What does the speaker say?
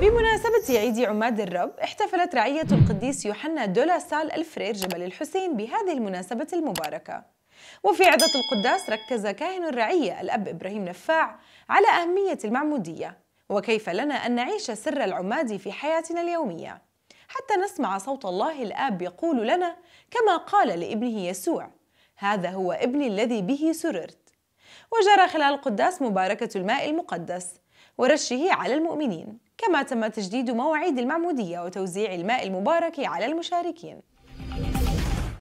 بمناسبة عيد عماد الرب احتفلت رعية القديس يوحنا دولا سال الفرير جبل الحسين بهذه المناسبة المباركة وفي عدة القداس ركز كاهن الرعية الأب إبراهيم نفاع على أهمية المعمودية وكيف لنا أن نعيش سر العماد في حياتنا اليومية حتى نسمع صوت الله الآب يقول لنا كما قال لابنه يسوع هذا هو ابني الذي به سررت وجرى خلال القداس مباركة الماء المقدس ورشه على المؤمنين كما تم تجديد مواعيد المعمودية وتوزيع الماء المبارك على المشاركين